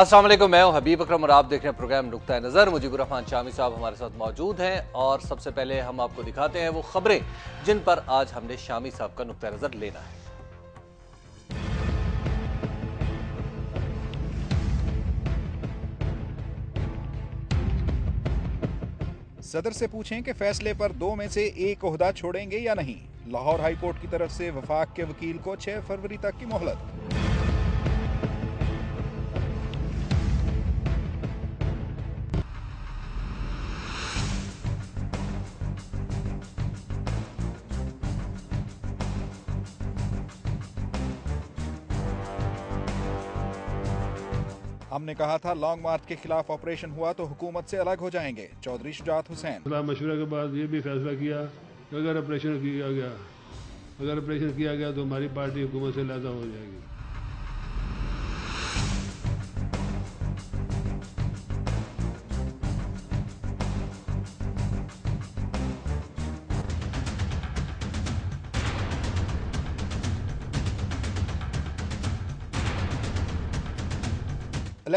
असलम मैं हूं हबीब अक्रम और आप देख रहे हैं प्रोग्राम नुकता है नज़र रहमान शामी साहब हमारे साथ मौजूद हैं और सबसे पहले हम आपको दिखाते हैं वो खबरें जिन पर आज हमने शामी साहब का नुकता नज़र लेना है सदर से पूछें कि फैसले पर दो में से एक अहदा छोड़ेंगे या नहीं लाहौर हाईकोर्ट की तरफ से वफाक के वकील को 6 फरवरी तक की मोहलत हमने कहा था लॉन्ग मार्च के खिलाफ ऑपरेशन हुआ तो हुकूमत से अलग हो जाएंगे चौधरी शुजात हुसैन मशुरा के बाद ये भी फैसला किया अगर ऑपरेशन किया गया अगर ऑपरेशन किया गया तो हमारी पार्टी हुकूमत से लादा हो जाएगी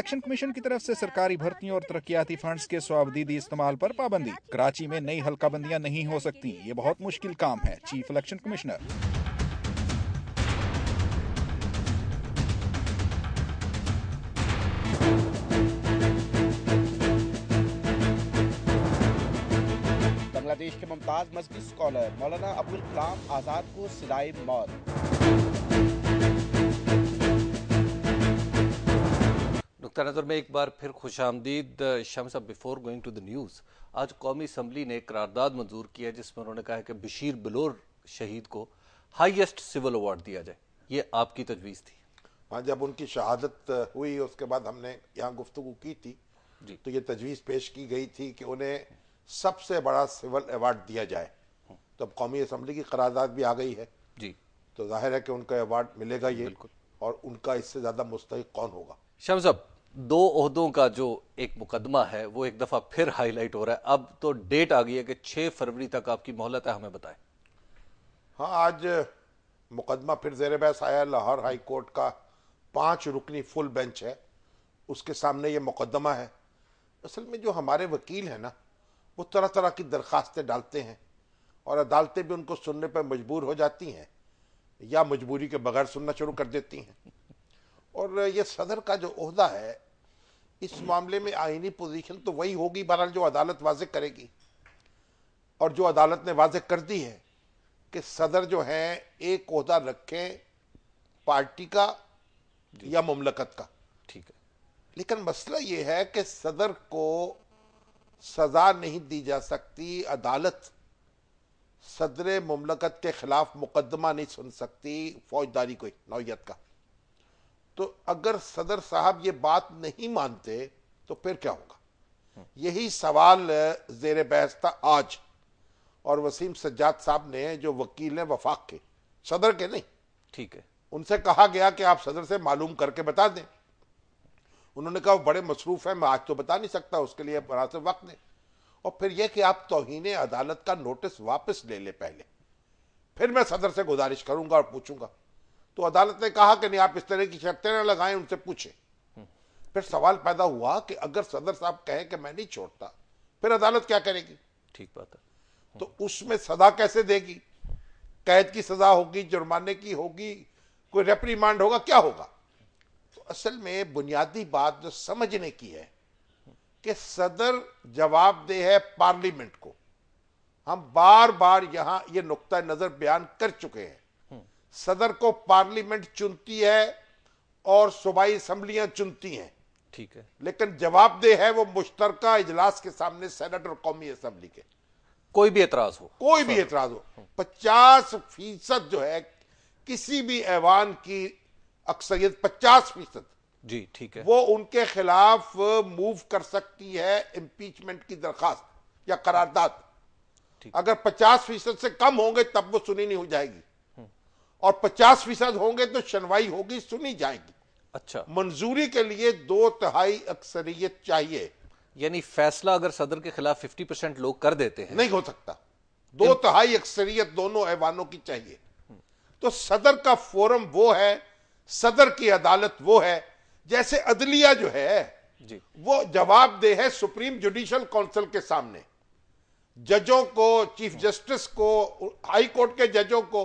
इलेक्शन कमीशन की तरफ से सरकारी भर्तियों और तरक्याती फंड्स के स्वाबदीदी इस्तेमाल पर पाबंदी कराची में नई बंदियां नहीं हो सकती ये बहुत मुश्किल काम है चीफ इलेक्शन कमिश्नर बांग्लादेश के मुमताज मजहबी स्कॉलर मौलाना अब्दुल कलाम आजाद को सिलाई मौत नुकता नज़र में एक बार फिर खुश आमदीद शम्स before going to the news आज कौमी असम्बली ने करारदाद मंजूर किया है जिसमें उन्होंने कहा है कि बशीर बलोर शहीद को हाईएस्ट सिविल अवार्ड दिया जाए ये आपकी तजवीज़ थी हाँ जब उनकी शहादत हुई उसके बाद हमने यहाँ गुफ्तु की थी जी तो ये तजवीज़ पेश की गई थी कि उन्हें सबसे बड़ा सिविल अवार्ड दिया जाए हम्म। तो अब कौमी असम्बली की करारदाद भी आ गई है जी तो जाहिर है कि उनका अवार्ड मिलेगा ये और उनका इससे ज़्यादा मुस्तक कौन होगा शमसब दो अहदों का जो एक मुकदमा है वो एक दफ़ा फिर हाईलाइट हो रहा है अब तो डेट आ गई है कि 6 फरवरी तक आपकी मोहलत है हमें बताएं हाँ आज मुकदमा फिर जेर बहस आया लाहौर हाई कोर्ट का पांच रुकनी फुल बेंच है उसके सामने ये मुकदमा है असल में जो हमारे वकील हैं ना वो तरह तरह की दरखास्तें डालते हैं और अदालतें भी उनको सुनने पर मजबूर हो जाती हैं या मजबूरी के बगैर सुनना शुरू कर देती हैं और ये सदर का जो अहदा है इस मामले में आइनी पोजीशन तो वही होगी बहरहाल जो अदालत वाज करेगी और जो अदालत ने वाज कर दी है कि सदर जो है एक अहदा रखें पार्टी का या ममलकत का ठीक है लेकिन मसला ये है कि सदर को सजा नहीं दी जा सकती अदालत सदर ममलकत के खिलाफ मुकदमा नहीं सुन सकती फौजदारी कोई नौीयत का तो अगर सदर साहब ये बात नहीं मानते तो फिर क्या होगा यही सवाल जेर बहस था आज और वसीम सज्जाद साहब ने जो वकील हैं वफाक के सदर के नहीं ठीक है उनसे कहा गया कि आप सदर से मालूम करके बता दें उन्होंने कहा बड़े मसरूफ़ हैं मैं आज तो बता नहीं सकता उसके लिए से वक्त नहीं और फिर यह कि आप तोहन अदालत का नोटिस वापस ले ले पहले फिर मैं सदर से गुजारिश करूंगा और पूछूंगा तो अदालत ने कहा कि नहीं आप इस तरह की शर्तें ना लगाएं उनसे पूछे फिर सवाल पैदा हुआ कि अगर सदर साहब कहें कि मैं नहीं छोड़ता फिर अदालत क्या करेगी ठीक बात है तो उसमें सजा कैसे देगी कैद की सजा होगी जुर्माने की होगी कोई रेप्रीमांड होगा क्या होगा तो असल में बुनियादी बात जो समझने की है कि सदर जवाब दे है पार्लियामेंट को हम बार बार यहां ये यह नुकता नजर बयान कर चुके हैं सदर को पार्लियामेंट चुनती है और सूबाई असम्बलियां चुनती हैं ठीक है लेकिन जवाबदेह है वो मुश्तरका इजलास के सामने सेनेट और कौमी असम्बली के कोई भी एतराज हो कोई भी एतराज हो पचास फीसद जो है किसी भी ऐवान की अक्सरियत पचास फीसद जी ठीक है वो उनके खिलाफ मूव कर सकती है इम्पीचमेंट की दरखास्त या करारदाद अगर पचास फीसद से कम होंगे तब वो सुनी नहीं हो जाएगी और पचास फीसद होंगे तो सुनवाई होगी सुनी जाएगी अच्छा मंजूरी के लिए दो तिहाई अक्सरियत चाहिए यानी फैसला अगर सदर के खिलाफ 50 परसेंट लोग कर देते हैं नहीं हो सकता दो तिहाई अक्सरियत दोनों ऐवानों की चाहिए तो सदर का फोरम वो है सदर की अदालत वो है जैसे अदलिया जो है जी। वो जवाब दे है सुप्रीम जुडिशल काउंसिल के सामने जजों को चीफ जस्टिस को हाई कोर्ट के जजों को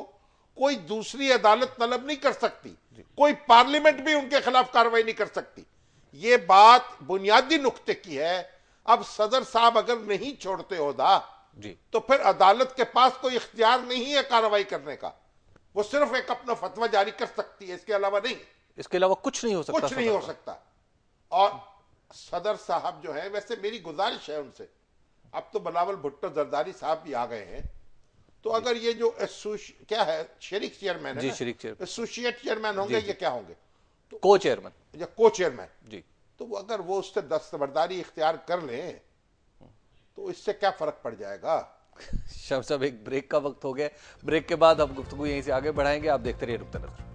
कोई दूसरी अदालत तलब नहीं कर सकती कोई पार्लियामेंट भी उनके खिलाफ कार्रवाई नहीं कर सकती ये बात बुनियादी नुकते की है अब सदर साहब अगर नहीं छोड़ते होदा जी तो फिर अदालत के पास कोई इख्तियार नहीं है कार्रवाई करने का वो सिर्फ एक अपना फतवा जारी कर सकती है इसके अलावा नहीं इसके अलावा कुछ नहीं हो सकता कुछ नहीं हो सकता और सदर साहब जो है वैसे मेरी गुजारिश है उनसे अब तो बनावल भुट्टो जरदारी साहब भी आ गए हैं तो अगर ये जो क्या है शरीक चेयरमैन जी शरीक चेयरमैन एसोसिएट चेयरमैन होंगे ये क्या होंगे तो को चेयरमैन या को चेयरमैन जी तो वो अगर वो उससे दस्तबरदारी इख्तियार कर लें तो इससे क्या फर्क पड़ जाएगा शम साहब एक ब्रेक का वक्त हो गया ब्रेक के बाद हम गुफ्तु यहीं से आगे बढ़ाएंगे आप देखते रहिए रुकते नजर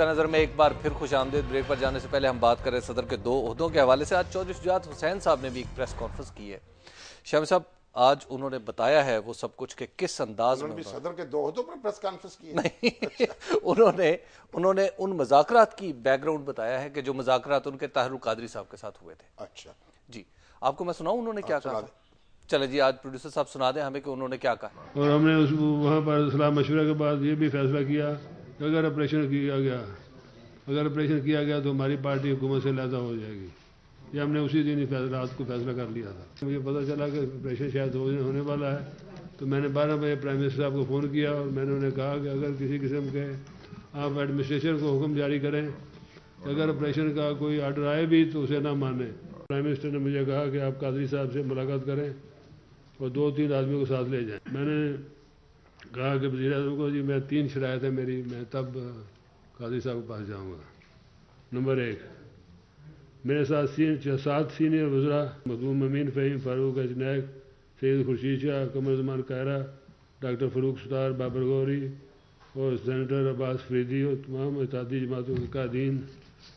नुकता नज़र में एक बार फिर खुश आमदेद ब्रेक पर जाने से पहले हम बात कर रहे सदर के दो उहदों के हवाले से आज चौधरी शुजात हुसैन साहब ने भी एक प्रेस कॉन्फ्रेंस की है शाम साहब आज उन्होंने बताया है वो सब कुछ के किस अंदाज में सदर के दो अहदों पर प्रेस कॉन्फ्रेंस की नहीं अच्छा। उन्होंने उन्होंने उन मजाकरात की बैकग्राउंड बताया है कि जो मजाकरात उनके ताहर कादरी साहब के साथ हुए थे अच्छा जी आपको मैं सुनाऊं उन्होंने क्या कहा चले जी आज प्रोड्यूसर साहब सुना दें हमें कि उन्होंने क्या कहा और हमने उस वहाँ पर सलाह मशवरे के बाद ये भी फैसला किया अगर ऑपरेशन किया गया अगर ऑपरेशन किया गया तो हमारी पार्टी हुकूमत से लादा हो जाएगी ये हमने उसी दिन ही रात को फैसला कर लिया था मुझे पता चला कि ऑपरेशन शायद होने वाला है तो मैंने बारह बजे प्राइम मिनिस्टर साहब को फ़ोन किया और मैंने उन्हें कहा कि अगर किसी किस्म के आप एडमिनिस्ट्रेशन को हुक्म जारी करें अगर ऑपरेशन का कोई आर्डर आए भी तो उसे ना माने प्राइम मिनिस्टर ने मुझे कहा कि आप कादरी साहब से मुलाकात करें और दो तीन आदमियों को साथ ले जाएं मैंने कहा कि वजीर अजम को जी मैं तीन शराय है मेरी मैं तब काजी साहब के पास जाऊँगा नंबर एक मेरे साथ सीन सात सीनियर वजरा मखदूम अमीन फ़हीम फारूक अजनैक सैद खुर्शीद शाह कमर जमान कायरा डॉक्टर फरूक सतार बाबर गौरी और सेनेटर अब्बास फरीदी और तमाम इतादी जमातों के कादीन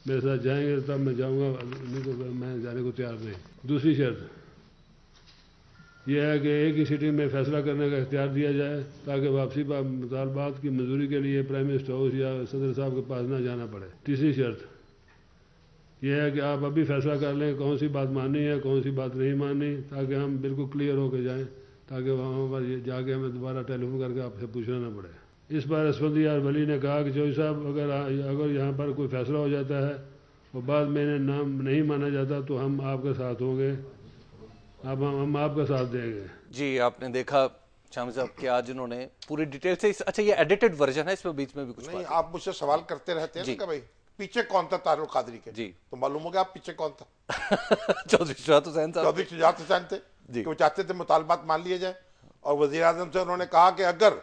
मेरे साथ जाएंगे तब मैं जाऊँगा मैं जाने को तैयार नहीं दूसरी शर्त यह है कि एक ही सिटी में फैसला करने का इख्तियार दिया जाए ताकि वापसी पर मुतालबात की मंजूरी के लिए प्राइम मिनिस्टर हाउस या सदर साहब के पास ना जाना पड़े तीसरी शर्त यह है कि आप अभी फैसला कर लें कौन सी बात माननी है कौन सी बात नहीं माननी ताकि हम बिल्कुल क्लियर होकर जाएँ ताकि वहाँ पर जाके हमें दोबारा टेलीफोन करके आपसे पूछना ना पड़े इस बार असफंदी यार वली ने कहा कि चौधरी साहब अगर अगर यहाँ पर कोई फैसला हो जाता है और बाद में नाम नहीं माना जाता तो हम आपके साथ होंगे अब हम हम आपका साथ देंगे जी आपने देखा शामी साहब कि आज उन्होंने पूरी डिटेल से इस, अच्छा ये एडिटेड वर्जन है इसमें बीच में भी कुछ नहीं आप मुझसे सवाल करते रहते हैं ना भाई पीछे कौन था तारुल कादरी के जी तो मालूम हो गया आप पीछे कौन था चौधरी शुजात हुसैन साहब चौधरी शुजात हुसैन थे जी वो चाहते थे मुतालबात मान लिए जाए और वजीर आजम से उन्होंने कहा कि अगर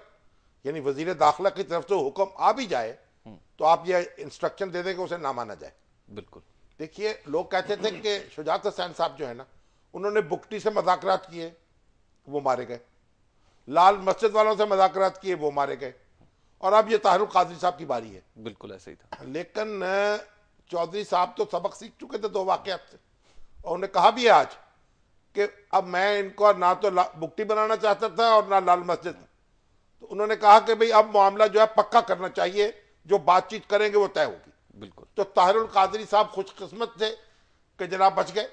यानी वजीर दाखिला की तरफ से हुक्म आ भी जाए हम्म। तो आप ये इंस्ट्रक्शन दे दें कि उसे ना माना जाए बिल्कुल देखिए लोग कहते थे कि शुजात हुसैन साहब जो है ना उन्होंने बुकटी से मजाकरात किए वो मारे गए लाल मस्जिद वालों से मजाकरात किए वो मारे गए और अब ये ताहरुल कादरी साहब की बारी है बिल्कुल ऐसे ही था लेकिन चौधरी साहब तो सबक सीख चुके थे दो वाकत से और उन्हें कहा भी है आज कि अब मैं इनको ना तो बुकटी बनाना चाहता था और ना लाल मस्जिद तो उन्होंने कहा कि भाई अब मामला जो है पक्का करना चाहिए जो बातचीत करेंगे वो तय होगी बिल्कुल तो ताहरुल कादरी साहब खुशकस्मत थे कि जनाब बच गए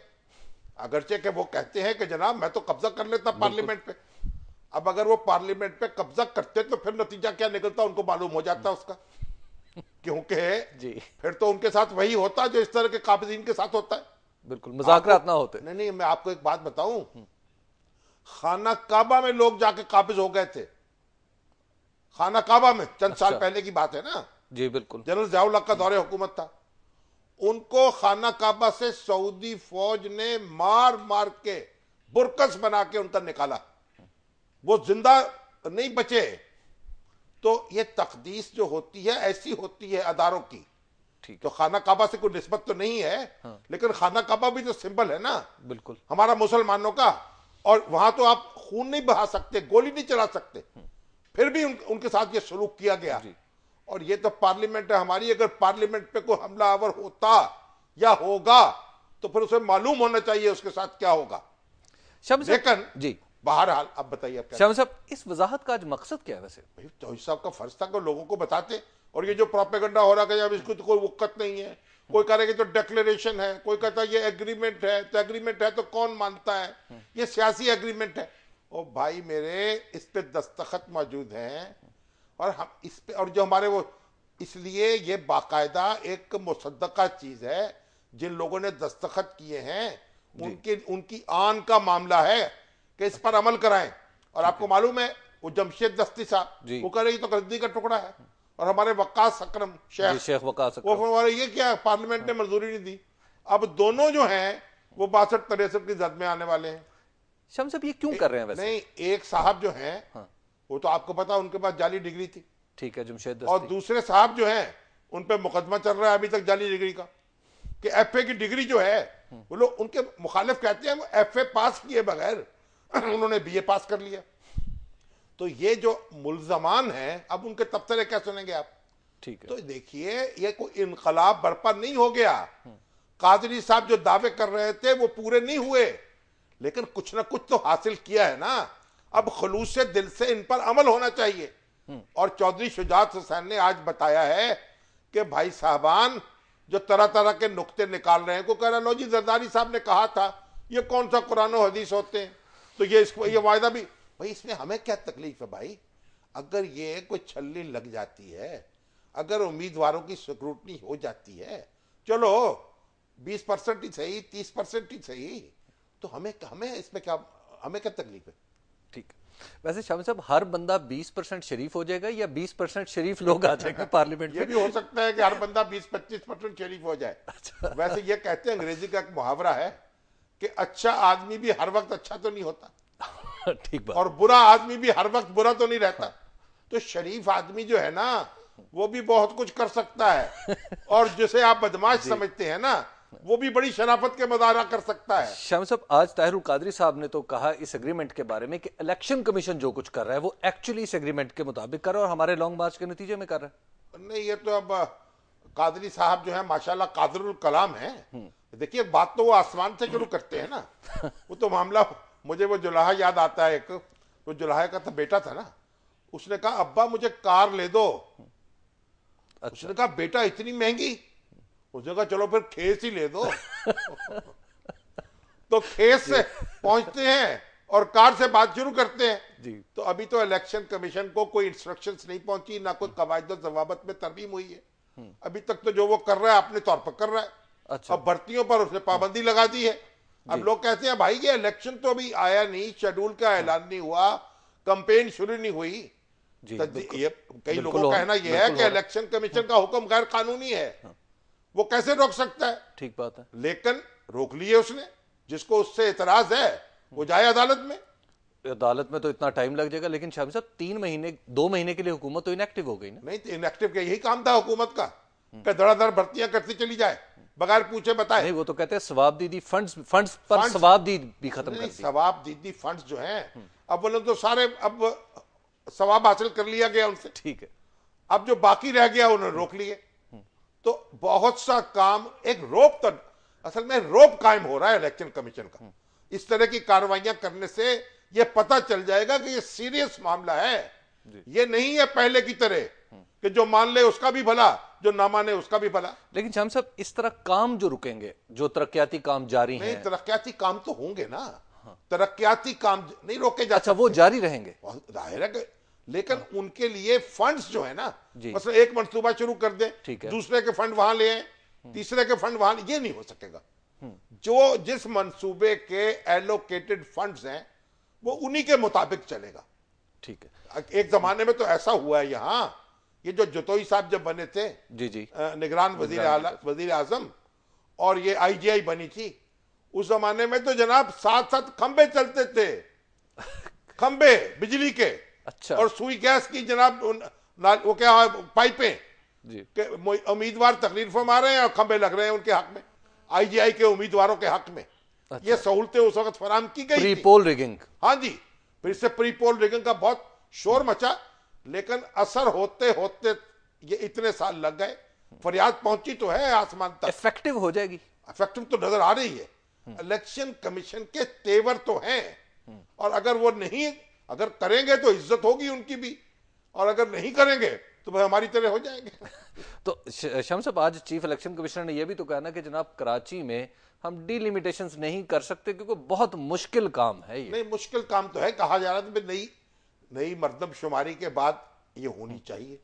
अगरचे के वो कहते हैं कि जनाब मैं तो कब्जा कर लेता पार्लियामेंट पे अब अगर वो पार्लियामेंट पे कब्जा करते तो फिर नतीजा क्या निकलता उनको मालूम हो जाता उसका क्योंकि जी फिर तो उनके साथ वही होता जो इस तरह के काबिजीन के साथ होता है बिल्कुल मजाकरात ना होते नहीं नहीं मैं आपको एक बात बताऊं खाना काबा में लोग जाके काबिज हो गए थे खाना काबा में चंद अच्छा। साल पहले की बात है ना जी बिल्कुल जनरल जयाउल्ला का दौरे हुकूमत था उनको खाना काबा से सऊदी फौज ने मार मार के बुरकस बना के उनका निकाला वो जिंदा नहीं बचे तो ये तकदीस जो होती है ऐसी होती है अदारों की ठीक तो खाना काबा से कोई नस्बत तो नहीं है हाँ। लेकिन खाना काबा भी तो सिंबल है ना बिल्कुल हमारा मुसलमानों का और वहां तो आप खून नहीं बहा सकते गोली नहीं चला सकते हम्म। फिर भी उन, उनके साथ ये सलूक किया गया और ये तो पार्लियामेंट है हमारी अगर पार्लियामेंट पे कोई हमला आवर होता या होगा तो फिर उसे मालूम होना चाहिए उसके साथ क्या होगा लेकिन जी बहरहाल अब बताइए आप श्याम साहब इस वजाहत का आज मकसद क्या है वैसे भाई चौधरी तो साहब का फर्ज था लोगों को बताते और ये जो प्रोपेगंडा हो रहा है अब इसको तो कोई वक्त नहीं है कोई कह रहा है कि तो डेक्लेरेशन है कोई कहता है ये एग्रीमेंट है तो एग्रीमेंट है तो कौन मानता है ये सियासी एग्रीमेंट है ओ भाई मेरे इस पे दस्तखत मौजूद हैं और हम इस पे और जो हमारे वो इसलिए ये बाकायदा एक मुसदका चीज़ है जिन लोगों ने दस्तखत किए हैं उनके उनकी आन का मामला है कि इस पर अमल कराएं और आपको मालूम है वो जमशेद दस्ती साहब वो कह रहे तो गद्दी का टुकड़ा है और हमारे वकास अक्रम शेख शेख वक्स वो हमारे ये क्या पार्लियामेंट ने मंजूरी नहीं दी अब दोनों जो हैं वो बासठ तिरसठ की जद में आने वाले हैं शमसब ये क्यों कर रहे हैं वैसे नहीं एक साहब जो हैं हाँ। वो तो आपको पता उनके पास जाली डिग्री थी ठीक है जमशेद और दूसरे साहब जो हैं उन पर मुकदमा चल रहा है अभी तक जाली डिग्री का कि एफ ए की डिग्री जो है वो लोग उनके मुखालिफ कहते हैं वो एफ ए पास किए बगैर उन्होंने बी ए पास कर लिया तो ये जो मुलजमान हैं अब उनके तबसरे क्या सुनेंगे आप ठीक है तो देखिए ये कोई इनकलाब बर्पा नहीं हो गया कादरी साहब जो दावे कर रहे थे वो पूरे नहीं हुए लेकिन कुछ ना कुछ तो हासिल किया है ना अब खलूस दिल से इन पर अमल होना चाहिए हम्म। और चौधरी शुजात हुसैन ने आज बताया है कि भाई साहबान जो तरह तरह के नुकते निकाल रहे हैं को कह रहा लो जी जरदारी साहब ने कहा था ये कौन सा कुरान हदीस होते हैं तो ये इसको ये वायदा भी भाई इसमें हमें क्या तकलीफ है भाई अगर ये कोई छलनी लग जाती है अगर उम्मीदवारों की सिक्रूटनी हो जाती है चलो बीस परसेंट ही सही तीस परसेंट ही सही तो हमें हमें इसमें क्या हमें क्या तकलीफ है ठीक वैसे शामिल साहब हर बंदा 20 परसेंट शरीफ हो जाएगा या 20 परसेंट शरीफ लोग आ जाएंगे पार्लियामेंट ये भी हो सकता है कि हर बंदा 20-25 परसेंट शरीफ हो जाए अच्छा। वैसे ये कहते हैं अंग्रेजी का एक मुहावरा है कि अच्छा आदमी भी हर वक्त अच्छा तो नहीं होता ठीक बात और बुरा आदमी भी हर वक्त बुरा तो नहीं रहता तो शरीफ आदमी जो है ना वो भी बहुत कुछ कर सकता है और जिसे आप बदमाश समझते हैं ना वो भी बड़ी शराफत के मदारा कर सकता है शाम साहब आज ताहिर कादरी साहब ने तो कहा इस एग्रीमेंट के बारे में कि इलेक्शन कमीशन जो कुछ कर रहा है वो एक्चुअली इस एग्रीमेंट के मुताबिक कर रहा है और हमारे लॉन्ग मार्च के नतीजे में कर रहा है नहीं ये तो अब कादरी साहब जो है माशाल्लाह कादरुल कलाम है हम्म। देखिए बात तो वो आसमान से शुरू करते हैं ना वो तो मामला मुझे वो जुलाहा याद आता है एक वो जुलाहा का था बेटा था ना उसने कहा अब्बा मुझे कार ले दो अच्छा। उसने कहा बेटा इतनी महंगी उसने कहा चलो फिर खेस ही ले दो तो खेस से पहुंचते हैं और कार से बात शुरू करते हैं जी तो अभी तो इलेक्शन कमीशन को कोई इंस्ट्रक्शंस नहीं पहुंची ना कोई कवायद जवाबत में तरमीम हुई है हम्म। अभी तक तो जो वो कर रहा है अपने तौर पर कर रहा है अच्छा अब भर्तियों पर उसने हम्म। पाबंदी लगा दी है अब लोग कहते हैं भाई ये इलेक्शन तो अभी आया नहीं शेड्यूल का हाँ। ऐलान नहीं हुआ कंपेन शुरू नहीं हुई तो ये कई लोगों का कहना यह है कि इलेक्शन कमीशन का हुक्म गैर कानूनी है हाँ। वो कैसे रोक सकता है ठीक बात है लेकिन रोक लिए उसने जिसको उससे इतराज है वो जाए अदालत में अदालत में तो इतना टाइम लग जाएगा लेकिन शामी साहब तीन महीने दो महीने के लिए हुकूमत तो इनएक्टिव हो गई ना नहीं तो इनएक्टिव का यही काम था हुकूमत का धड़ाधड़ भर्तियां करती चली जाए बगैर पूछे बताए नहीं वो तो कहते हैं सवाब दीदी फंड्स फंड्स पर सवाब भी खत्म कर दी सवाब दीदी फंड्स जो हैं अब बोले तो सारे अब सवाब हासिल कर लिया गया उनसे ठीक है अब जो बाकी रह गया उन्होंने रोक लिए तो बहुत सा काम एक रोप तो असल में रोप कायम हो रहा है इलेक्शन कमीशन का इस तरह की कार्रवाइयां करने से यह पता चल जाएगा कि यह सीरियस मामला है ये नहीं है पहले की तरह कि जो मान ले उसका भी भला जो ना माने उसका भी भला लेकिन शाम साहब इस तरह काम जो रुकेंगे जो तरक्याती काम जारी हैं तरक्याती काम तो होंगे ना हाँ। तरक्याती काम नहीं रोके जा अच्छा वो जारी रहेंगे जाहिर है लेकिन हाँ। उनके लिए फंड्स जो है ना मतलब एक मनसूबा शुरू कर दे दूसरे के फंड वहां ले हम्म। तीसरे के फंड वहां ये नहीं हो सकेगा हम्म। जो जिस मंसूबे के एलोकेटेड फंड्स हैं वो उन्हीं के मुताबिक चलेगा ठीक है एक जमाने में तो ऐसा हुआ है यहाँ ये जो जतोई साहब जब बने थे जी जी निगरान वजीर आला वजीर आजम और ये आईजीआई बनी थी उस जमाने में तो जनाब साथ साथ खंबे चलते थे खंबे बिजली के अच्छा और सुई गैस की जनाब वो क्या पाइपे उम्मीदवार तकलीर फरमा रहे हैं और खंबे लग रहे हैं उनके हक में आईजीआई के उम्मीदवारों के हक में अच्छा। ये सहूलतें उस वक्त फराम की गई प्रीपोल रिगिंग हाँ जी फिर प्री पोल रिगिंग का बहुत शोर मचा लेकिन असर होते होते ये इतने साल लग गए फरियाद पहुंची तो है आसमान तक इफेक्टिव हो जाएगी इफेक्टिव तो नजर आ रही है इलेक्शन हम्म। कमीशन के तेवर तो हैं हम्म। और अगर वो नहीं अगर करेंगे तो इज्जत होगी उनकी भी और अगर नहीं करेंगे तो भाई हमारी तरह हो जाएंगे तो शम साहब आज चीफ इलेक्शन कमिश्नर ने यह भी तो कहा ना कि जनाब कराची में हम डिलिमिटेशन नहीं कर सकते क्योंकि बहुत मुश्किल काम है ये नहीं मुश्किल काम तो है कहा जा रहा था नई नई मरदमशुमारी के बाद ये होनी चाहिए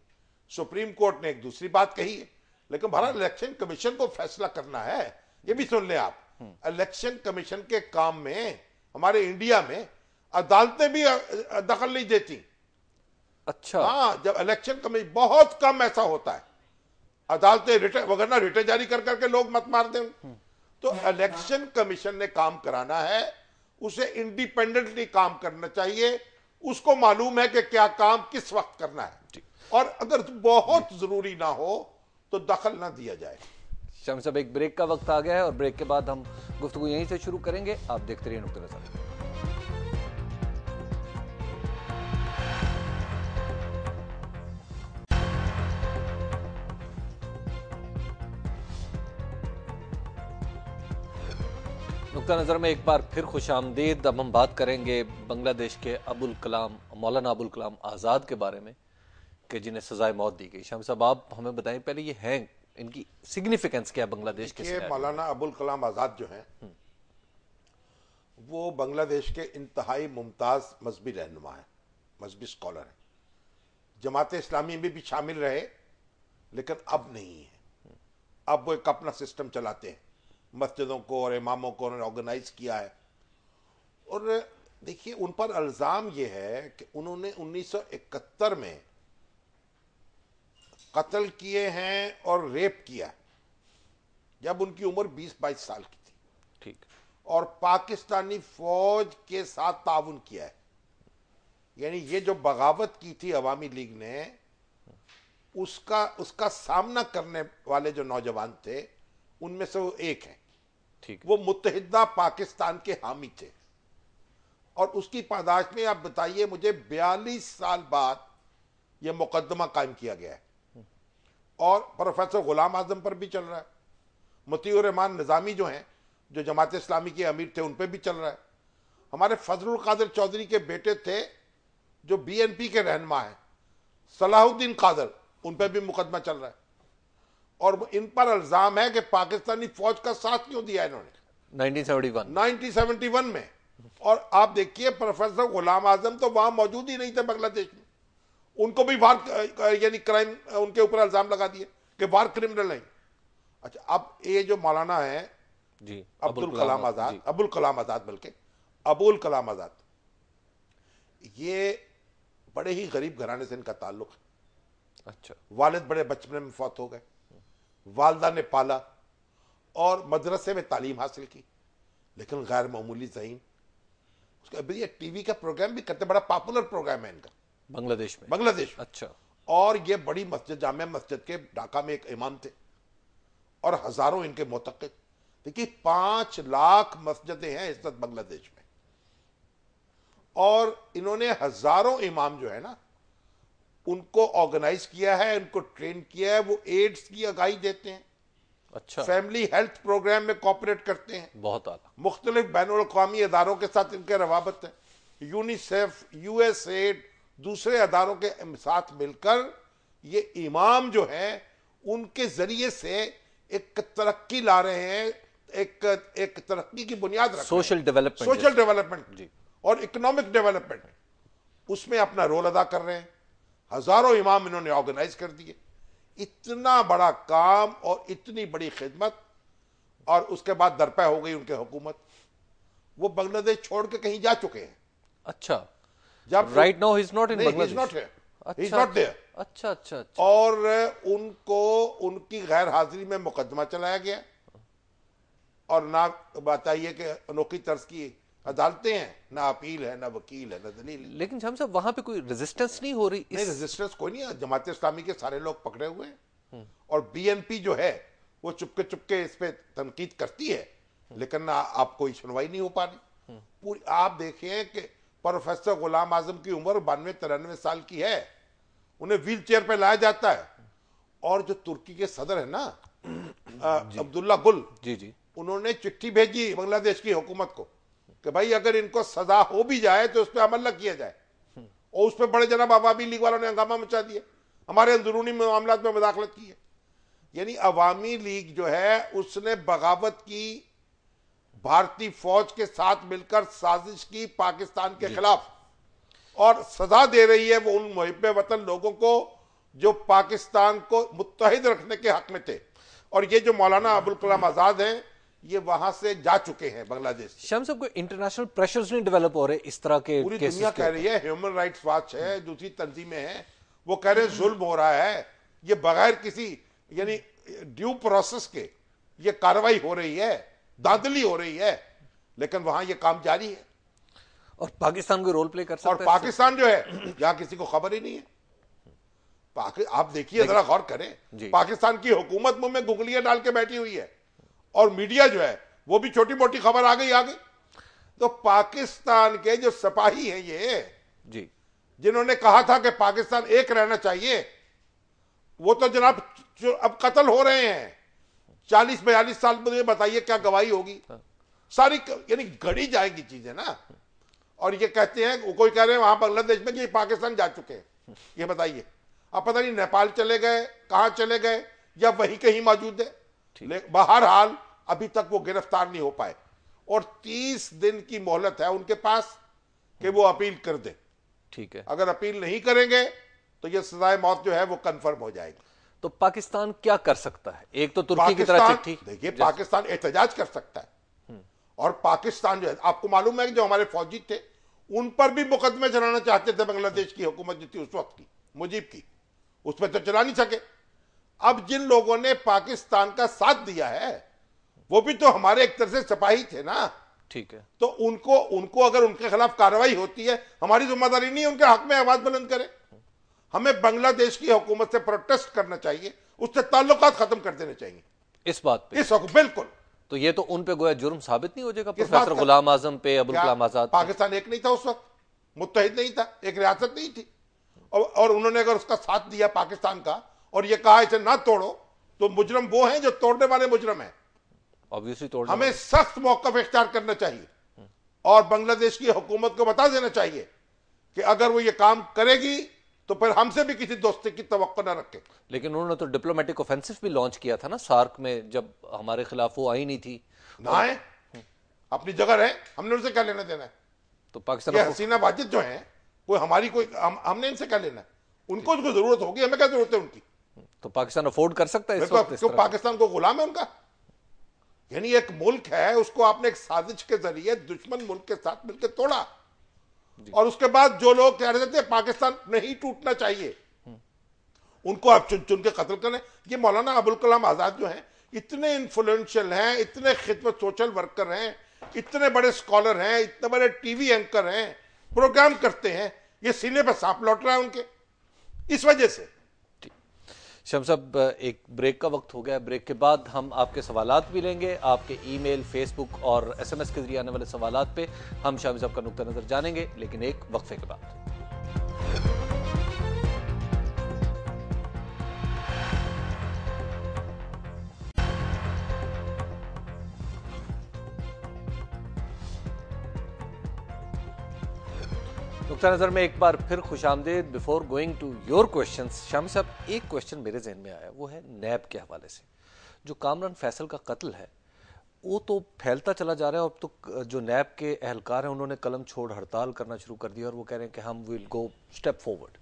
सुप्रीम कोर्ट ने एक दूसरी बात कही है लेकिन भारत हम्म। इलेक्शन कमीशन को फैसला करना है ये भी सुन ले आप हम्म। इलेक्शन कमीशन के काम में हमारे इंडिया में अदालतें भी दखल नहीं देती अच्छा हाँ जब इलेक्शन कमी बहुत कम ऐसा होता है अदालतें रिटर्न वगैरह रिटर्न जारी कर करके लोग मत मार दें हम्म। तो इलेक्शन कमीशन ने काम कराना है उसे इंडिपेंडेंटली काम करना चाहिए उसको मालूम है कि क्या काम किस वक्त करना है और अगर बहुत जरूरी ना हो तो दखल ना दिया जाए शम साहब एक ब्रेक का वक्त आ गया है और ब्रेक के बाद हम गुफ्तु यहीं से शुरू करेंगे आप देखते रहिए नुकते नजर नुकता नज़र में एक बार फिर खुश आमदीद अब हम बात करेंगे बांग्लादेश के अबुल कलाम मौलाना अबुल कलाम आज़ाद के बारे में कि जिन्हें सजाए मौत दी गई शाम साहब आप हमें बताएं पहले ये हैं इनकी सिग्निफिकेंस क्या है बांग्लादेश के मौलाना अबुल कलाम आज़ाद जो हैं हम्म। वो बांग्लादेश के इंतहाई मुमताज़ मजहबी रहनुमा हैं मजहबी स्कॉलर हैं जमात इस्लामी में भी शामिल रहे लेकिन अब नहीं है अब वो एक अपना सिस्टम चलाते हैं मस्जिदों को और इमामों को उन्होंने ऑर्गेनाइज किया है और देखिए उन पर अल्ज़ाम यह है कि उन्होंने 1971 में कत्ल किए हैं और रेप किया जब उनकी उम्र 20-22 साल की थी ठीक और पाकिस्तानी फौज के साथ ताउन किया है यानी ये जो बगावत की थी अवामी लीग ने उसका उसका सामना करने वाले जो नौजवान थे उनमें से वो एक है ठीक वो मुतहदा पाकिस्तान के हामी थे और उसकी पादाश में आप बताइए मुझे बयालीस साल बाद यह मुकदमा कायम किया गया है और प्रोफेसर गुलाम आजम पर भी चल रहा है रहमान निज़ामी जो हैं जो जमात इस्लामी के अमीर थे उन पर भी चल रहा है हमारे फजल कादर चौधरी के बेटे थे जो बीएनपी के रहनमा हैं सलाहुद्दीन कादर उन पर भी मुकदमा चल रहा है और इन पर अल्जाम है कि पाकिस्तानी फौज का साथ क्यों दिया इन्होंने 1971 1971 में और आप देखिए प्रोफेसर गुलाम आजम तो वहां मौजूद ही नहीं थे बांग्लादेश में उनको भी वार यानी क्राइम उनके ऊपर इल्जाम लगा दिए कि वार क्रिमिनल है अच्छा अब ये जो मौलाना है जी अब्दुल कलाम आजाद अबुल कलाम आजाद बल्कि अबुल कलाम आजाद ये बड़े ही गरीब घराने से इनका ताल्लुक है अच्छा वालिद बड़े बचपन में फौत हो गए वालदा ने पाला और मदरसे में तालीम हासिल की लेकिन गैर मामूली जहीन उसका अभी ये टीवी का प्रोग्राम भी करते बड़ा पॉपुलर प्रोग्राम है इनका बांग्लादेश में बांग्लादेश अच्छा और ये बड़ी मस्जिद जाम मस्जिद के ढाका में एक इमाम थे और हजारों इनके मोतक देखिए पांच लाख मस्जिदें हैं इस वक्त बांग्लादेश में और इन्होंने हजारों इमाम जो है ना उनको ऑर्गेनाइज किया है उनको ट्रेन किया है वो एड्स की आगाही देते हैं अच्छा फैमिली हेल्थ प्रोग्राम में कॉपरेट करते हैं बहुत मुख्तलिफ बैन अवी अदारों के साथ इनके रवाबत हैं यूनिसेफ यूएस एड दूसरे अदारों के साथ मिलकर ये इमाम जो है उनके जरिए से एक तरक्की ला रहे हैं एक एक तरक्की की बुनियाद सोशल डेवलपमेंट सोशल डेवलपमेंट जी और इकोनॉमिक डेवलपमेंट उसमें अपना रोल अदा कर रहे हैं हजारों इमाम इन्होंने ऑर्गेनाइज कर दिए इतना बड़ा काम और इतनी बड़ी खिदमत और उसके बाद दरपा हो गई उनके हुकूमत वो बांग्लादेश छोड़ के कहीं जा चुके हैं अच्छा जब right now is not in Bangladesh not is not there अच्छा अच्छा और उनको उनकी गैर हाजिरी में मुकदमा चलाया गया और ना बताइए कि अनोखी तर्ज की अदालतें हैं ना अपील है ना वकील है ना दलील लेकिन हम सब वहां पे कोई रेजिस्टेंस नहीं हो रही इस... नहीं रेजिस्टेंस कोई नहीं जमात इस्लामी के सारे लोग पकड़े हुए हैं हम्म। और बीएनपी जो है वो चुपके चुपके इस पे तनकीद करती है हम्म। लेकिन ना आप कोई सुनवाई नहीं हो पा रही हम्म। पूरी आप देखिए कि प्रोफेसर गुलाम आजम की उम्र बानवे तिरानवे साल की है उन्हें व्हील चेयर पर लाया जाता है और जो तुर्की के सदर है ना अब्दुल्ला गुल जी जी उन्होंने चिट्ठी भेजी बांग्लादेश की हुकूमत को कि भाई अगर इनको सजा हो भी जाए तो उस पर अमल न किया जाए और उस पर बड़े जनाब अवामी लीग वालों ने हंगामा मचा दिया हमारे अंदरूनी मामला में मुदाखलत की है यानी अवामी लीग जो है उसने बगावत की भारतीय फौज के साथ मिलकर साजिश की पाकिस्तान के खिलाफ और सजा दे रही है वो उन मुहब वतन लोगों को जो पाकिस्तान को मुतहद रखने के हक में थे और ये जो मौलाना अबुल कलाम आज़ाद हैं ये वहां से जा चुके हैं बांग्लादेश शम को इंटरनेशनल प्रेशर्स नहीं डेवलप हो रहे इस तरह के पूरी दुनिया कह रही है ह्यूमन राइट्स वॉच है दूसरी तंजीमें हैं वो कह रहे हैं जुल्म हो रहा है ये बगैर किसी यानी ड्यू प्रोसेस के ये कार्रवाई हो रही है दादली हो रही है लेकिन वहां ये काम जारी है और पाकिस्तान को रोल प्ले कर सकता और पाकिस्तान जो है यहाँ किसी को खबर ही नहीं है आप देखिए जरा गौर करें पाकिस्तान की हुकूमत मुंह में गुगलियां डाल के बैठी हुई है और मीडिया जो है वो भी छोटी मोटी खबर आ गई आ गई तो पाकिस्तान के जो सिपाही हैं ये जी जिन्होंने कहा था कि पाकिस्तान एक रहना चाहिए वो तो जनाब अब कत्ल हो रहे हैं चालीस बयालीस साल मुझे बताइए क्या गवाही होगी हाँ। सारी यानी घड़ी जाएगी चीजें ना और ये कहते हैं कोई कह रहे हैं वहां बांग्लादेश में कि पाकिस्तान जा चुके हैं ये बताइए अब पता नहीं नेपाल चले गए कहां चले गए या वही कहीं मौजूद है बहर हाल अभी तक वो गिरफ्तार नहीं हो पाए और तीस दिन की मोहलत है उनके पास कि वो अपील कर दे ठीक है अगर अपील नहीं करेंगे तो ये सजाए मौत जो है वो कंफर्म हो जाएगी तो पाकिस्तान क्या कर सकता है एक तो तुर्की की तरह चिट्ठी देखिए पाकिस्तान एहतजाज कर सकता है हम्म। और पाकिस्तान जो है आपको मालूम है कि जो हमारे फौजी थे उन पर भी मुकदमे चलाना चाहते थे बांग्लादेश की हुकूमत जो थी उस वक्त की मुजीब की उस पर तो चला नहीं सके अब जिन लोगों ने पाकिस्तान का साथ दिया है वो भी तो हमारे एक तरह से सिपाही थे ना ठीक है तो उनको उनको अगर उनके खिलाफ कार्रवाई होती है हमारी जिम्मेदारी नहीं उनके हक में आवाज बुलंद करें हमें बांग्लादेश की हुकूमत से प्रोटेस्ट करना चाहिए उससे ताल्लुक खत्म कर देने चाहिए इस बात पे इस बिल्कुल तो ये तो उन पे गोया जुर्म साबित नहीं हो जाएगा प्रोफेसर गुलाम आजम पे अबुल गुलाम आजाद पाकिस्तान एक नहीं था उस वक्त मुतहद नहीं था एक रियासत नहीं थी और उन्होंने अगर उसका साथ दिया पाकिस्तान का और ये कहा इसे ना तोड़ो तो मुजरम वो हैं जो तोड़ने वाले मुजरम हैं ऑब्वियसली हमें सख्त मौकफ इख्तियार करना चाहिए और बांग्लादेश की हुकूमत को बता देना चाहिए कि अगर वो ये काम करेगी तो फिर हमसे भी किसी दोस्ती की तो ना रखें लेकिन उन्होंने तो डिप्लोमेटिक ऑफेंसिव भी लॉन्च किया था ना सार्क में जब हमारे खिलाफ वो आई नहीं थी ना और... अपनी जगह है हमने उनसे क्या लेना देना है तो पाकिस्तान हसीना वाजिद जो है कोई हमारी कोई हम, हमने इनसे क्या लेना है उनको जरूरत होगी हमें क्या जरूरत है उनकी तो पाकिस्तान अफोर्ड कर सकता है वक्त क्यों पाकिस्तान को गुलाम है उनका यानी एक मुल्क है उसको आपने एक साजिश के जरिए दुश्मन मुल्क के साथ मिलकर तोड़ा और उसके बाद जो लोग कह रहे थे पाकिस्तान नहीं टूटना चाहिए उनको आप चुन चुन के कत्ल करें ये मौलाना अबुल कलाम आजाद जो है इतने इन्फ्लुएंशियल हैं इतने खिदमत सोशल वर्कर हैं इतने बड़े स्कॉलर हैं इतने बड़े टीवी एंकर हैं प्रोग्राम करते हैं ये सीने पर सांप लौट रहा है उनके इस वजह से साहब एक ब्रेक का वक्त हो गया ब्रेक के बाद हम आपके सवाल भी लेंगे आपके ईमेल फेसबुक और एस एम एस के जरिए आने वाले सवाल पर हम शाम साहब का नुकता नज़र जानेंगे लेकिन एक वक्फे के बाद नुक़ नज़र में एक बार फिर खुश आमदेद before going to your question शाम साहब एक क्वेश्चन मेरे जहन में आया वो है नैब के हवाले से जो कामरान फैसल का कत्ल है वो तो फैलता चला जा रहा है अब तो जो नैब के अहलकार हैं उन्होंने कलम छोड़ हड़ताल करना शुरू कर दिया और वो कह रहे हैं कि हम विल गो स्टेप फॉरवर्ड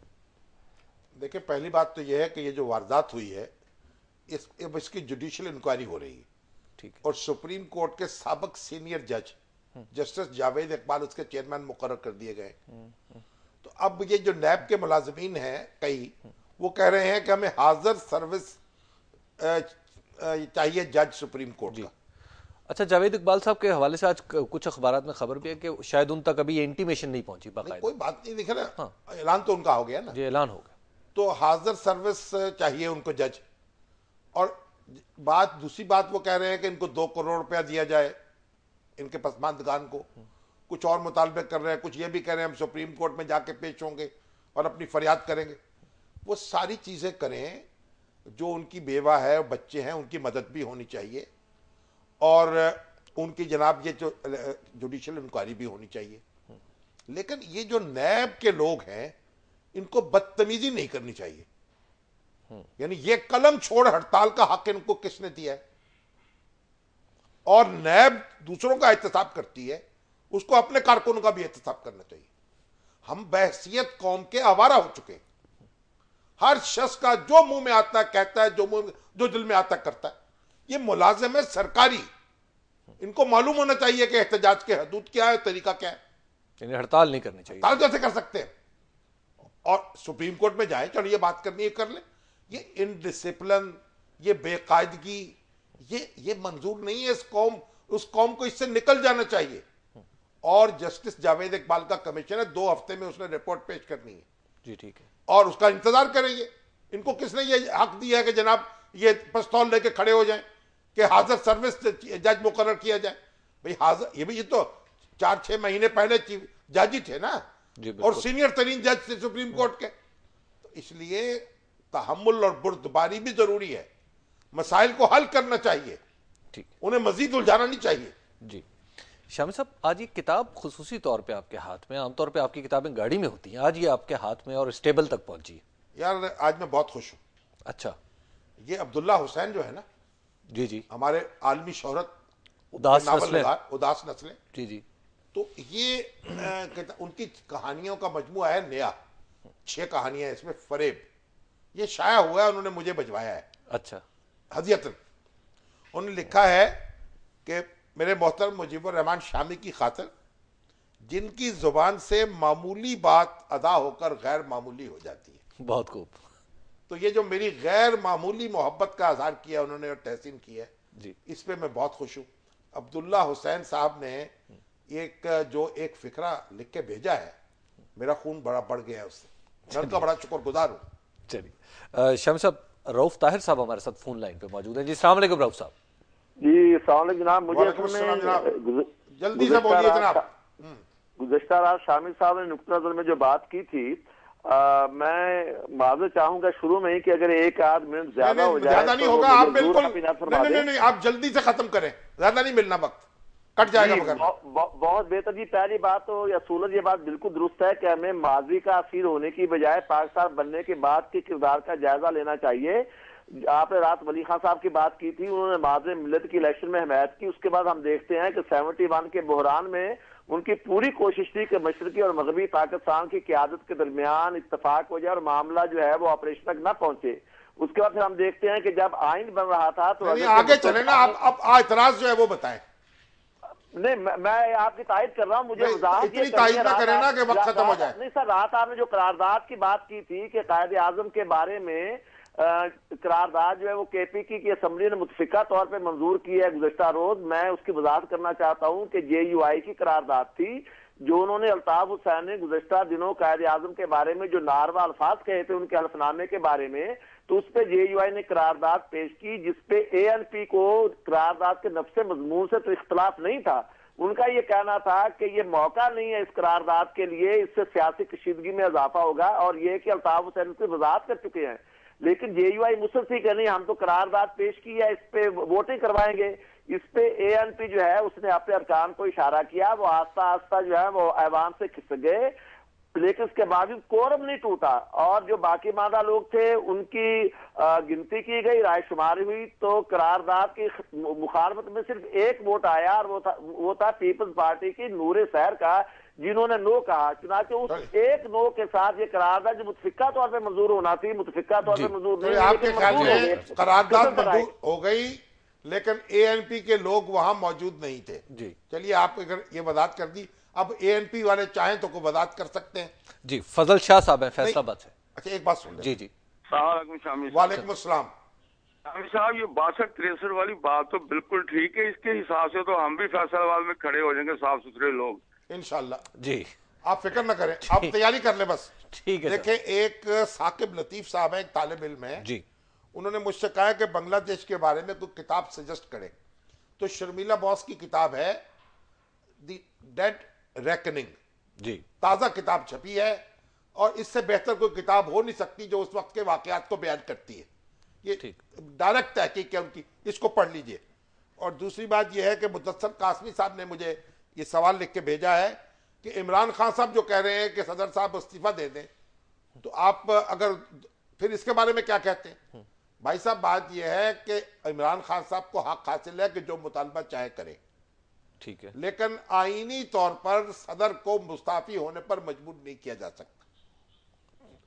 देखिए पहली बात तो यह है कि ये जो वारदात हुई है इस इसकी जुडिशल इंक्वायरी हो रही है ठीक और सुप्रीम कोर्ट के सबक सीनियर जज जस्टिस जावेद इकबाल उसके चेयरमैन मुकर कर दिए गए हम्म, हम्म। तो अब ये जो नैब के मुलाजमीन हैं कई वो कह रहे हैं कि हमें हाजिर सर्विस चाहिए जज सुप्रीम कोर्ट का अच्छा जावेद इकबाल साहब के हवाले से आज कुछ अखबार में खबर भी है कि शायद उन तक अभी ये इंटीमेशन नहीं पहुंची नहीं, कोई बात नहीं देखे ना हाँ। ऐलान हाँ। तो उनका हो गया ना जी ऐलान हो गया तो हाजिर सर्विस चाहिए उनको जज और बात दूसरी बात वो कह रहे हैं कि इनको दो करोड़ रुपया दिया जाए इनके पसमानदगान को कुछ और मुतालबे कर रहे हैं कुछ ये भी कह रहे हैं हम सुप्रीम कोर्ट में जाके पेश होंगे और अपनी फरियाद करेंगे वो सारी चीज़ें करें जो उनकी बेवा है बच्चे हैं उनकी मदद भी होनी चाहिए और उनकी जनाब ये जो जुडिशल इंक्वायरी भी होनी चाहिए लेकिन ये जो नैब के लोग हैं इनको बदतमीजी नहीं करनी चाहिए यानी ये कलम छोड़ हड़ताल का हक इनको किसने दिया है और नैब दूसरों का एहतसाब करती है उसको अपने कारकुनों का भी एहतसाब करना चाहिए हम बहसीत कौम के आवारा हो चुके हैं हर शख्स का जो मुंह में आता है कहता है जो मुंह जो दिल में आता करता है ये मुलाजिम है सरकारी इनको मालूम होना चाहिए कि एहतजाज के हदूद क्या है तरीका क्या है इन्हें हड़ताल नहीं करनी चाहिए हड़ताल कैसे कर सकते हैं और सुप्रीम कोर्ट में जाए चलो ये बात करनी है कर ले ये इनडिसिप्लिन ये बेकायदगी ये ये मंजूर नहीं है इस कौम उस कौम को इससे निकल जाना चाहिए और जस्टिस जावेद इकबाल का कमीशन है दो हफ्ते में उसने रिपोर्ट पेश करनी है जी ठीक है और उसका इंतजार करेंगे इनको किसने ये हक दिया है कि जनाब ये पस्तौल लेके खड़े हो जाएं कि हाजिर सर्विस जज मुकर किया जाए भाई हाजिर ये भी ये तो चार छह महीने पहले जज ही थे ना और सीनियर तरीन जज थे सुप्रीम कोर्ट के तो इसलिए तहमुल और बुर्दबारी भी ज़रूरी है मसाइल को हल करना चाहिए ठीक उन्हें मजीद उलझाना नहीं चाहिए जी शामिल साहब आज ये किताब खसूस तौर पर आपके हाथ में आमतौर पर आपकी किताबें गाड़ी में होती हैं आज ये आपके हाथ में और स्टेबल तक पहुंची यार आज मैं बहुत खुश हूँ अच्छा ये अब्दुल्ला हुसैन जो है ना जी जी हमारे आलमी शोहरत उदास नस्लें उदास नस्लें जी जी तो ये आ, उनकी कहानियों का मजमू है नया छह कहानियां इसमें फरेब ये शाया हुआ है उन्होंने मुझे भजवाया है अच्छा हदियतन उन्होंने लिखा है कि मेरे मोहतर मुजीबरहमान शामी की खातर जिनकी ज़ुबान से मामूली बात अदा होकर गैर मामूली हो जाती है बहुत खूब तो ये जो मेरी गैर मामूली मोहब्बत का आज़ार किया उन्होंने और तहसीन किया जी इस पर मैं बहुत खुश हूँ अब्दुल्ला हुसैन साहब ने एक जो एक फिक्रा लिख के भेजा है मेरा खून बड़ा बढ़ गया है उससे मैं उनका बड़ा शुक्र गुजार हूँ चलिए शम साहब रऊफ ताहिर साहब हमारे साथ फोन लाइन पे मौजूद हैं जी सलाम अलैकुम रऊफ साहब जी सलाम जनाब मुझे जल्दी से बोलिए जनाब हम्म। गुज़श्ता रात शामिल साहब ने नुक्ता नजर में जो बात की थी मैं माजर चाहूंगा शुरू में ही कि अगर एक आध मिनट ज्यादा हो जाए ज्यादा नहीं तो होगा आप बिल्कुल नहीं नहीं आप जल्दी से खत्म करें ज्यादा नहीं मिलना वक्त कट जाएगा मगर बहुत, बेहतर जी पहली बात तो या सूरज ये बात बिल्कुल दुरुस्त है कि हमें माजी का असीर होने की बजाय पाकिस्तान बनने के बाद के किरदार का जायजा लेना चाहिए आपने रात वली खान साहब की बात की थी उन्होंने माजरे मिलत की इलेक्शन में हमायत की उसके बाद हम देखते हैं कि सेवेंटी वन के बहरान में उनकी पूरी कोशिश थी कि मशरकी और मगरबी पाकिस्तान की क्यादत के दरमियान इतफाक हो जाए और मामला जो है वो ऑपरेशन तक न पहुंचे उसके बाद फिर हम देखते हैं कि जब आइन बन रहा था तो आगे चले ना आप अब जो है वो बताएं नहीं मैं आपकी तायद कर रहा हूँ मुझे इतनी ना करें ना कि वक्त खत्म हो जाए नहीं सर रात आपने जो करारदाद की बात की थी कि कायद आजम के बारे में करारदाद जो है वो के पी की, की असम्बली ने मुतफिका तौर पर मंजूर की है गुजशत रोज मैं उसकी वजाहत करना चाहता हूँ कि जे यू आई की करारदाद थी जो उन्होंने अल्ताफ हुसैन ने गुजशत दिनों कायद आजम के बारे में जो नारवा अल्फाज कहे थे उनके हल्फनामे के बारे में तो उस पर आई ने करारदाद पेश की जिसपे ए एन पी को करारदाद के नफसे मजमून से तो इख्तलाफ नहीं था उनका ये कहना था कि ये मौका नहीं है इस करारदाद के लिए इससे सियासी कशीदगी में इजाफा होगा और ये कि अल्ताफ हुसैन की वजात कर चुके हैं लेकिन जे यू आई मुसल थी कि नहीं हम तो करारदाद पेश की है इस पर वोटिंग करवाएंगे इस पर ए एन पी जो है उसने अपने अरकान को इशारा किया वो आस्ता आस्ता जो है वो ऐवान से खिसक गए लेकिन इसके बावजूद कोरम नहीं टूटा और जो बाकी मादा लोग थे उनकी गिनती की गई राय शुमारी हुई तो करारदाद की मुखालमत में सिर्फ एक वोट आया और वो था वो था पीपल्स पार्टी की नूरे शहर का जिन्होंने नो कहा चुनाचे उस एक नो के साथ ये करारदाद जो मुतफिका तौर पर मंजूर होना थी मुतफिका तौर पर मंजूर तो नहीं करारदाद हो गई लेकिन पी के लोग वहां मौजूद नहीं थे जी चलिए अगर ये वजात कर दी अब एएनपी वाले चाहें तो को बदात कर सकते हैं जी फजल शाह साहब है फैसलाबाद से अच्छा एक बात सुन जी जी वालेकुम असलम शामी साहब ये बासठ तिरसठ वाली बात तो बिल्कुल ठीक है इसके हिसाब से तो हम भी फैसलाबाद में खड़े हो जाएंगे साफ सुथरे लोग इनशाला जी आप फिक्र ना करें आप तैयारी कर ले बस ठीक है देखें एक साकिब लतीफ साहब है एक तालब इम है जी उन्होंने मुझसे कहा कि बांग्लादेश के बारे में कोई किताब सजेस्ट करें तो शर्मिला बॉस की किताब है डेड रेकनिंग जी ताज़ा किताब छपी है और इससे बेहतर कोई किताब हो नहीं सकती जो उस वक्त के वाकयात को बयान करती है ये डायरेक्ट तहकीक है उनकी इसको पढ़ लीजिए और दूसरी बात यह है कि मुदसर कासमी साहब ने मुझे ये सवाल लिख के भेजा है कि इमरान खान साहब जो कह रहे हैं कि सदर साहब इस्तीफा दे दें तो आप अगर फिर इसके बारे में क्या कहते हैं भाई साहब बात यह है कि इमरान खान साहब को हक हासिल है कि जो मुतालबा चाहे करें ठीक है लेकिन आईनी तौर पर सदर को मुस्ताफी होने पर मजबूर नहीं किया जा सकता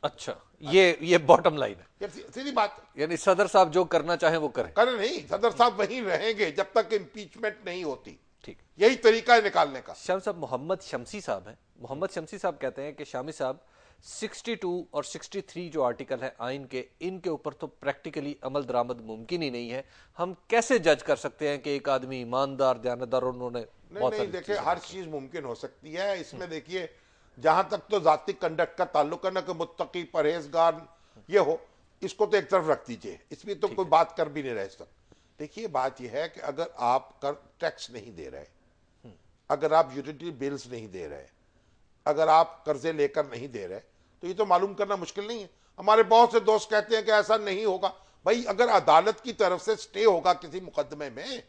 अच्छा ये ये बॉटम लाइन है सीधी बात यानी सदर साहब जो करना चाहे वो करें करें नहीं सदर साहब वहीं रहेंगे जब तक इम्पीचमेंट नहीं होती ठीक यही तरीका है निकालने का श्याम साहब मोहम्मद शमसी साहब हैं मोहम्मद शमसी साहब कहते हैं कि शामी साहब 62 और 63 जो आर्टिकल है आइन के इनके ऊपर तो प्रैक्टिकली अमल दरामद मुमकिन ही नहीं है हम कैसे जज कर सकते हैं कि एक आदमी ईमानदार दयानतदार उन्होंने नहीं, नहीं देखिए हर चीज मुमकिन हो सकती है हम्म। इसमें देखिए जहां तक तो जाति कंडक्ट का ताल्लुक है ना कि मुतकी परहेजगार ये हो इसको तो एक तरफ रख दीजिए इसमें तो कोई बात कर भी नहीं रह सकता देखिए बात यह है कि अगर आप कर टैक्स नहीं दे रहे हम्म। अगर आप यूटिलिटी बिल्स नहीं दे रहे अगर आप कर्जे लेकर नहीं दे रहे तो ये तो मालूम करना मुश्किल नहीं है हमारे बहुत से दोस्त कहते हैं कि ऐसा नहीं होगा भाई अगर अदालत की तरफ से स्टे होगा किसी मुकदमे में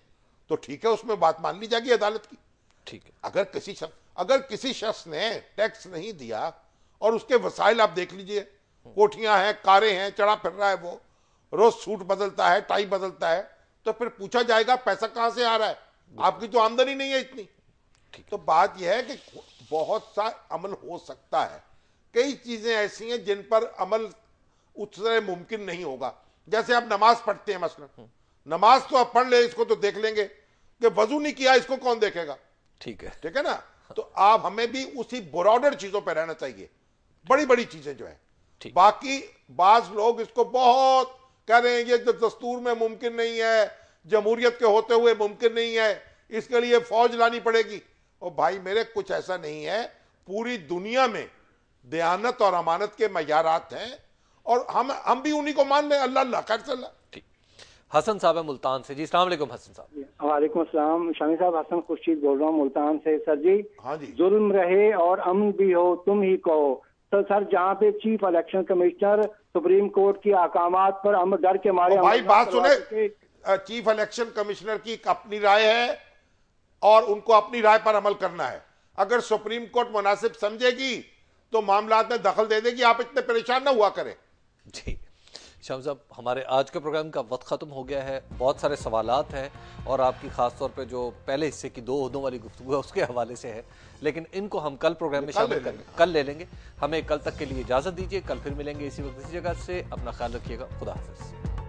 तो ठीक है उसमें बात मान ली जाएगी अदालत की ठीक है अगर किसी शख्स अगर किसी शख्स ने टैक्स नहीं दिया और उसके वसाइल आप देख लीजिए कोठियां हैं कारें हैं चढ़ा फिर रहा है वो रोज सूट बदलता है टाई बदलता है तो फिर पूछा जाएगा पैसा कहां से आ रहा है आपकी तो आमदनी नहीं है इतनी तो बात यह है कि बहुत सा अमल हो सकता है कई चीज़ें ऐसी हैं जिन पर अमल उससे मुमकिन नहीं होगा जैसे आप नमाज पढ़ते हैं मसलन हम्म। नमाज तो आप पढ़ ले इसको तो देख लेंगे कि वजू नहीं किया इसको कौन देखेगा ठीक है ठीक है ना तो आप हमें भी उसी ब्रॉडर चीज़ों पर रहना चाहिए बड़ी बड़ी चीज़ें जो है बाकी बाज लोग इसको बहुत कह रहे हैं ये जो दस्तूर में मुमकिन नहीं है जमहूरियत के होते हुए मुमकिन नहीं है इसके लिए फौज लानी पड़ेगी और भाई मेरे कुछ ऐसा नहीं है पूरी दुनिया में दयानत और अमानत के मैारात हैं और हम हम भी उन्हीं को मान रहे अल्लाह अल्लाह खैर से हसन साहब है मुल्तान से जी अलैक्म हसन साहब वालेकुम अस्सलाम शामी साहब हसन खुर्शीद बोल रहा हूँ मुल्तान से सर जी हाँ जी जुल्म रहे और अमन भी हो तुम ही कहो तो सर जहाँ पे chief election commissioner supreme court की अहकामात पर हम डर के मारे भाई बात सुने चीफ इलेक्शन कमिश्नर की अपनी राय है और उनको अपनी राय पर अमल करना है अगर सुप्रीम कोर्ट मुनासिब समझेगी तो मामला में दखल दे देगी आप इतने परेशान ना हुआ करें जी शाम साहब हमारे आज के प्रोग्राम का वक्त ख़त्म हो गया है बहुत सारे सवाल हैं और आपकी ख़ास तौर पे जो पहले हिस्से की दो उहदों वाली गुफ्तु है उसके हवाले से है लेकिन इनको हम कल प्रोग्राम में शामिल करेंगे कल ले लेंगे हमें कल तक के लिए इजाज़त दीजिए कल फिर मिलेंगे इसी वक्त इसी जगह से अपना ख्याल रखिएगा खुदा हाफ